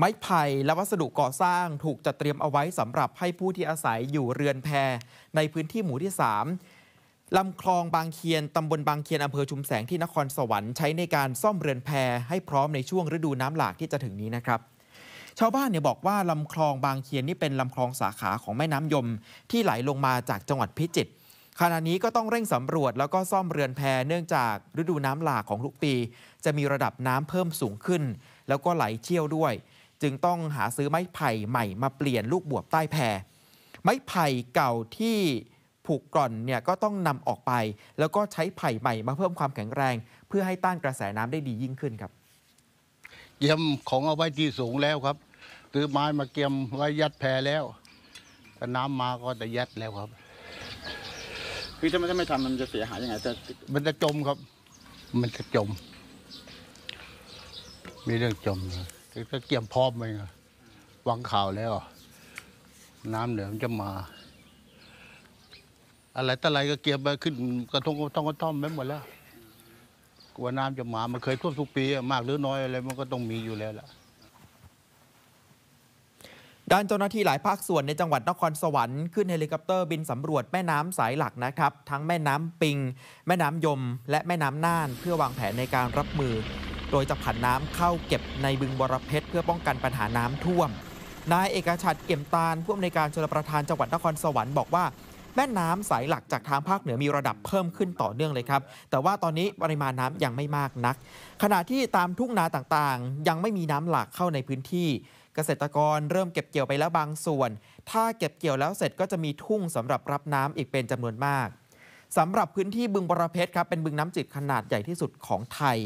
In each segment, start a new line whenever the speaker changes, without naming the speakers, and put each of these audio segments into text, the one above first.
ไม้ไผ่และวัสดุก่อสร้างถูกจัดเตรียมเอาไว้สำหรับให้ผู้ที่อาศัยอยู่เรือนแพในพื้นที่หมู่ที่ 3ลำคลองบางเคียนตำบลบางเคียนอำเภอชุมแสงที่นครสวรรค์ใช้ในการซ่อมเรือนแพให้พร้อมในช่วง ฤดูน้ำหลากที่จะถึงนี้นะครับ ชาวบ้านเนี่ยบอกว่าลำคลองบางเคียนนี่เป็นลำคลองสาขาของแม่น้ำยมที่ไหลลงมาจากจังหวัดพิจิตรขณะนี้ก็ต้องเร่งสำรวจแล้วก็ซ่อมเรือนแพเนื่องจากฤดูน้ำหลากของทุกปี จะมีระดับน้ำเพิ่มสูงขึ้น แล้วก็ไหลเชี่ยวด้วยจึงต้องหาซื้อไม้ไผ่ใหม่มาเปลี่ยนลูกบวบใต้แพรไม้ไผ่เก่าที่ผูกกร่อนเนี่ยก็ต้องนำออกไป แล้วก็ใช้ไผ่ใหม่มาเพิ่มความแข็งแรง เพื่อให้ต้านกระแสน้ำได้ดียิ่งขึ้นครับเยี่ยมของเอาไว้ที่สูงแล้วครับซื้อไม้มาเกี่ยมไว้ยัดแพรแล้ว
ถ้าน้ำมาก็จะยัดแล้วครับคือถ้าไม่ถ้าไม่ทำมันจะเสียหายยังไงจะมันจะจมครับมันจะจม มีเรื่องจมเลยก็เกี่ยมพร้อมไปวางข่าวแล้ว น้ำเหนือมันจะมา อะไรแต่อะไรก็เกี่ยมไปขึ้นกระทงกระต้องก็ท่อมไปหมดแล้วกว่วน้ำจะมา มันเคยท่วมทุกปีมากหรือน้อยอะไรม
ันก็ต้องมีอยู่แล้วล่ะด้านเจ้าหน้าที่หลายภาคส่วนในจังหวัดนครสวรรค์ขึ้นเฮลิคอปเตอร์ บินสำรวจแม่น้ำสายหลักนะครับ ทั้งแม่น้ำปิง แม่น้ำยม และแม่น้ำน่านเพื่อวางแผนในการรับมือโดยจะผันน้ำเข้าเก็บในบึงบรเพชรเพื่อป้องกันปัญหาน้ำท่วม นายเอกชัดเอี่ยมตาลผู้อำนวยการชลประทานจังหวัดนครสวรรค์บอกว่าแม่น้ำสายหลักจากทางภาคเหนือมีระดับเพิ่มขึ้นต่อเนื่องเลยครับ แต่ว่าตอนนี้ปริมาณน้ำยังไม่มากนัก ขณะที่ตามทุ่งนาต่างๆ ยังไม่มีน้ำหลากเข้าในพื้นที่ เกษตรกรเริ่มเก็บเกี่ยวไปแล้วบางส่วน ถ้าเก็บเกี่ยวแล้วเสร็จก็จะมีทุ่งสำหรับรับน้ำอีกเป็นจำนวนมากสำหรับพื้นที่บึงบรเพชรครับเป็นบึงน้ำจืดขนาดใหญ่ที่สุดของไทย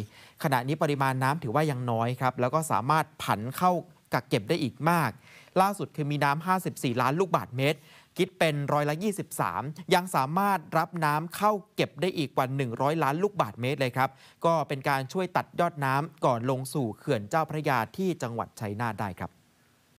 ขณะนี้ปริมาณน้ำถือว่ายังน้อยครับแล้วก็สามารถผันเข้ากักเก็บได้อีกมาก ล่าสุดคือมีน้ำา54 ล้านลูกบาทเมตร คิดเป็นร้อยละ 23 ยังสามารถรับน้ำเข้าเก็บได้อีกกว่า 100 ล้านลูกบาทเมตรเลยครับก็เป็นการช่วยตัดยอดน้ำก่อนลงสู่เขื่อนเจ้าพระยาที่จังหวัดชัยนาทได้ครับ